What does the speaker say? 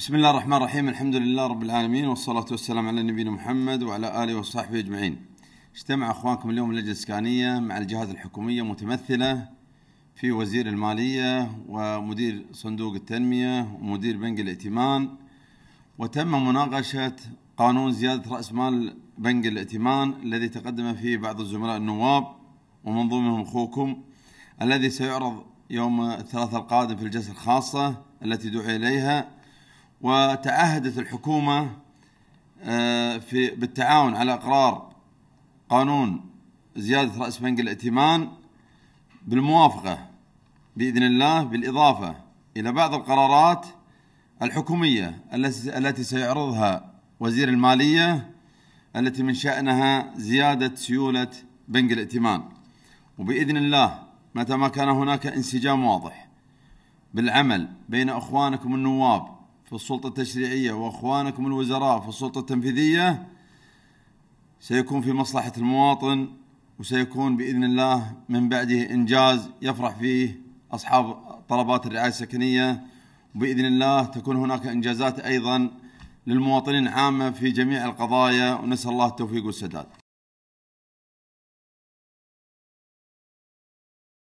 بسم الله الرحمن الرحيم الحمد لله رب العالمين والصلاة والسلام على نبينا محمد وعلى آله وصحبه أجمعين اجتمع أخوانكم اليوم اللجنة الإسكانية مع الجهات الحكومية متمثلة في وزير المالية ومدير صندوق التنمية ومدير بنك الائتمان وتم مناقشة قانون زيادة رأس مال بنك الائتمان الذي تقدم فيه بعض الزملاء النواب ومن ضمنهم أخوكم الذي سيعرض يوم الثلاثاء القادم في الجلسة الخاصة التي دعي إليها وتعهدت الحكومة آه، في بالتعاون على إقرار قانون زيادة رأس بنك الائتمان بالموافقة بإذن الله بالإضافة إلى بعض القرارات الحكومية التي سيعرضها وزير المالية التي من شأنها زيادة سيولة بنك الائتمان وبإذن الله متى ما كان هناك انسجام واضح بالعمل بين أخوانكم النواب في السلطة التشريعية وأخوانكم الوزراء في السلطة التنفيذية سيكون في مصلحة المواطن وسيكون بإذن الله من بعده إنجاز يفرح فيه أصحاب طلبات الرعاية السكنية وبإذن الله تكون هناك إنجازات أيضا للمواطنين عامة في جميع القضايا ونسأل الله التوفيق والسداد